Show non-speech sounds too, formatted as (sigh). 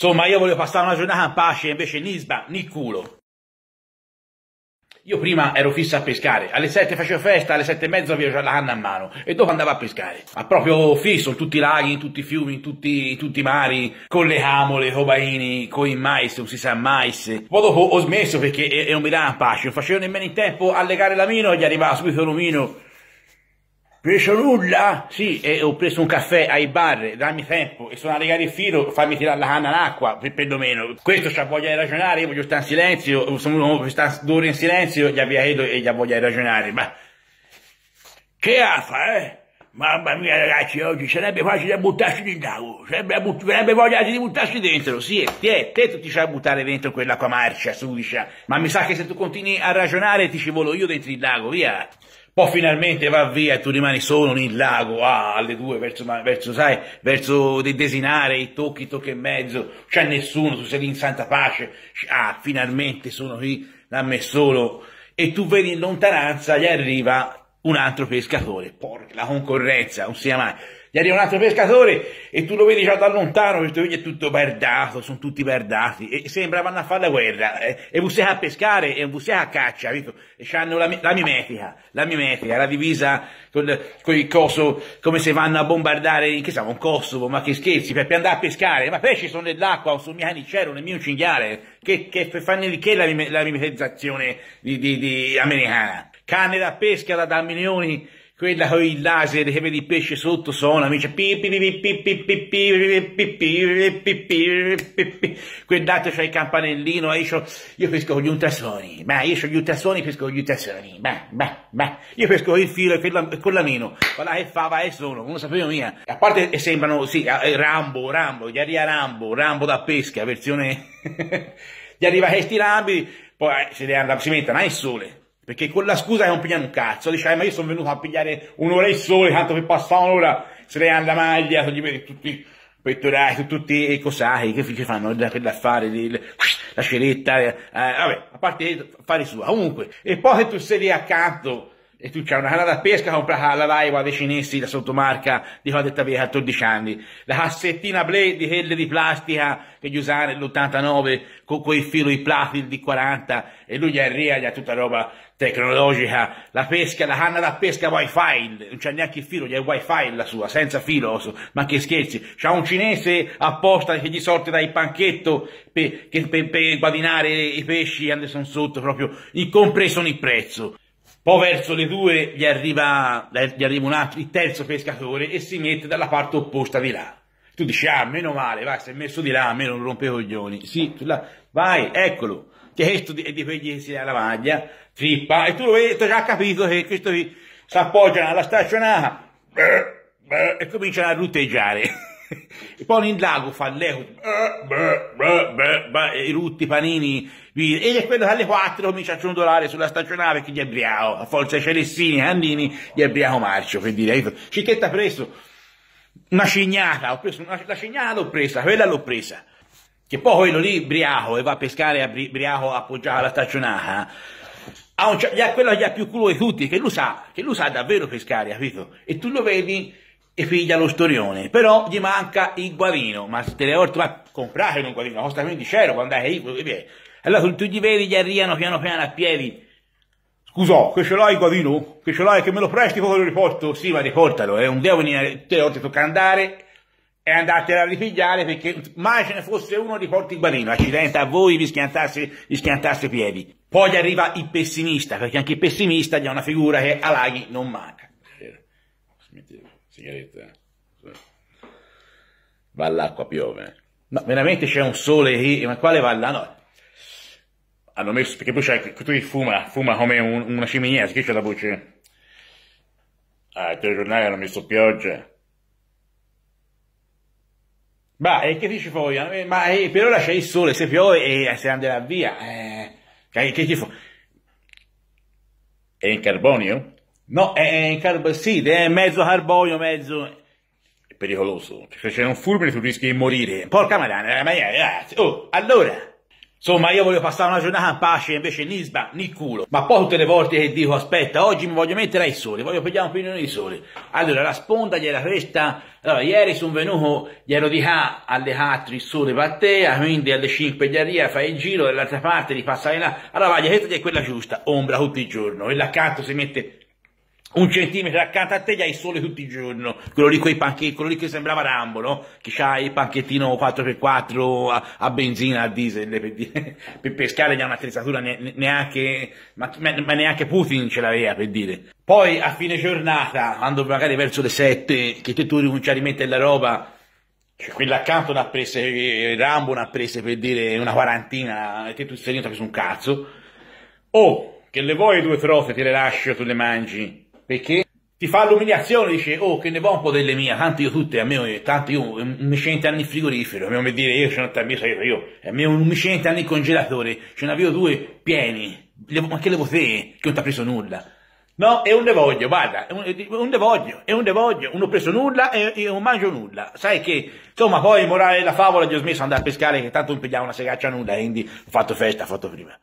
Insomma, io volevo passare una giornata in pace, invece Nisba, ni culo. Io prima ero fissa a pescare, alle 7 facevo festa, alle 7 e mezzo avevo già la canna a mano e dopo andavo a pescare. Ma proprio fisso in tutti i laghi, in tutti i fiumi, in tutti, in tutti i mari, con le amole, camole, cobaini, con il mais, non si sa mais. Poi dopo ho smesso perché e, e non mi dava pace, non facevo nemmeno in tempo a legare la mino e gli arrivava subito l'omino Preso nulla? Sì, eh, ho preso un caffè ai bar, dammi tempo, e sono a legare il filo, fammi tirare la canna all'acqua, perlomeno. Questo c'ha voglia di ragionare, io voglio stare in silenzio, sono uno che sta due ore in silenzio, gli abbia chiedo e gli ha voglia di ragionare, ma... Che affa, eh? Mamma mia ragazzi, oggi sarebbe facile da buttarsi di lago, sarebbe, but sarebbe voglia di buttarci dentro, sì, te, te tu ti sai buttare dentro quell'acqua marcia, sudicia, ma mi sa che se tu continui a ragionare ti ci volo io dentro il lago, via poi finalmente va via e tu rimani solo nel lago ah, alle due verso, verso, sai, verso de desinare, i tocchi, i tocchi e mezzo, c'è nessuno, tu sei lì in santa pace, ah, finalmente sono qui, da me solo, e tu vedi in lontananza gli arriva un altro pescatore, porca la concorrenza, non sia mai gli arriva un altro pescatore e tu lo vedi già da lontano, questo video è tutto bardato, sono tutti bardati, e sembra vanno a fare la guerra, eh? e voi a pescare e voi a caccia, capito? E hanno la, la, mimetica, la mimetica, la divisa con, con il coso, come se vanno a bombardare, che siamo, un Kosovo, ma che scherzi, per andare a pescare, ma pesci sono nell'acqua, o sul mio canicero, nel mio cinghiale, che, che fanno di che la, la mimetizzazione di, di, di americana? Canne da pesca da, da milioni quella con il laser che vedi il pesce sotto suona, mi dice quell'altro c'ha il campanellino, io, io pesco con gli ultrasoni, ma io ho gli ultrasoni, pesco con gli ultrasoni, ma, ma, ma, io pesco con il filo e con la meno, quella che fava è solo, non lo sapevo mia. A parte sembrano, sì, Rambo, Rambo, gli arriva Rambo, Rambo da pesca, versione, gli arriva questi lambi, poi si, andano, si mettono il sole, perché con la scusa che non pigliano un cazzo, dice, ah, ma io sono venuto a pigliare un'ora il sole, tanto che passare un'ora, se ne andava maglia, sono vedi tutti pettorati, tutti i cosacchi che fanno quell'affare, la ceretta, eh, eh, vabbè, a parte fare sua. Comunque, e poi che tu sei lì accanto, e tu c'è una canna da pesca compra comprata all'Araiva dei cinesi da sottomarca di una detta via 14 anni la cassettina Blade di quelle di plastica che gli usavano nell'89 con quei filo di plati di 40 e lui gli arriva gli ha tutta roba tecnologica la pesca la canna da pesca wifi non c'ha neanche il filo gli è wifi la sua senza filo ma che scherzi c'ha un cinese apposta che gli sorte dai panchetto per, per, per guadagnare i pesci quando sono sotto proprio incompreso nel prezzo poi verso le due gli arriva, eh, gli arriva un altro, il terzo pescatore e si mette dalla parte opposta di là. Tu dici, ah, meno male, vai, si è messo di là, a me non rompe i coglioni. Sì, là, vai, eccolo. Che questo è di quelli che si dà la maglia, trippa, e tu lo vedi, tu hai già capito che questo qui si appoggia alla staccionata eh, eh, e cominciano a rutteggiare e poi in lago fa l'eco, i rutti, i panini, e quello alle 4 comincia a ciondolare sulla stagionale che gli è a forza Celestini, e Andini, gli è Marcio, per dire, Cicchetta preso, una cignata, ho preso una, la cignata l'ho presa, quella l'ho presa, che poi quello lì briaco e va a pescare a bri, briaco appoggiato alla stagionata, ha un, quello che ha più culo di tutti, che lui sa, che lui sa davvero pescare, capito? E tu lo vedi e piglia lo storione, però gli manca il guavino, ma se te le volte ma comprate un guavino, costa 15 euro quando è lì, che allora tutti tu gli vedi gli arrivano piano piano a piedi, scusò, che ce l'hai il guavino? Che ce l'hai, che me lo presti quando lo riporto? Sì, ma riportalo, è eh. un devo venire, te le volte tocca andare e andatela a ripigliare perché mai ce ne fosse uno di porti guarino, accidente a voi vi schiantasse, vi schiantasse piedi. Poi arriva il pessimista, perché anche il pessimista gli ha una figura che a Laghi non manca sigaretta. Va l'acqua, piove. Ma veramente c'è un sole lì, ma quale va là? No. Hanno messo, perché poi c'è, tu fuma, fuma come un, una ciminiera, si c'è la voce? Ah, i telegiornali hanno messo pioggia. Ma e che dici poi? Ah, eh, ma eh, per ora c'è il sole, se piove e eh, se andrà via. Eh, che, che tifo? È in carbonio? No, è, carbo- sì, è mezzo carbonio, mezzo... È pericoloso, cioè, Se c'è un fulmine tu rischi di morire. Porca madonna, eh, ma ragazzi, oh, allora... Insomma, io voglio passare una giornata in pace, invece nisba, ni culo. Ma poi tutte le volte che dico, aspetta, oggi mi voglio mettere ai sole, voglio prendere un pignone di sole. Allora, la sponda gli era questa... Allora, ieri sono venuto, gli ero di qua alle 4 il sole battea, quindi alle 5 di arriva, fai il giro, dall'altra parte li passai là. Allora, vai, questa è quella giusta, ombra tutto il giorno. E l'accanto si mette un centimetro accanto a te gli hai sole tutto il giorno, quello lì, panche, quello lì che sembrava Rambo, no? Che c'ha il panchettino 4x4 a, a benzina, a diesel, per, dire. (laughs) per pescare gli ha un'attrezzatura ne, neanche, ma, ma, neanche Putin ce l'aveva, per dire. Poi a fine giornata, quando magari verso le 7, che te tu ricominci a rimettere la roba, cioè, quella accanto ne ha prese, Rambo ne ha prese per dire una quarantina, e te tu sei niente preso un cazzo. oh, che le vuoi due trofe, te le lascio, tu le mangi perché ti fa l'umiliazione, dice, oh che ne va un po' delle mie, tanto io tutte, a me ogni tanto io mi cent'anni anni in frigorifero, a me mi dire io ce n'ho tre mesi, io, a me un mi anni in congelatore, ce ne avevo due pieni, ma che le te, che non ti ha preso nulla. No, è un devoglio, guarda, è un, devoglio, è un devoglio, non ho preso nulla e, e non mangio nulla. Sai che, insomma, poi morale della favola gli ho smesso di andare a pescare che tanto non pigliava una segaccia nulla, quindi ho fatto festa, ho fatto prima.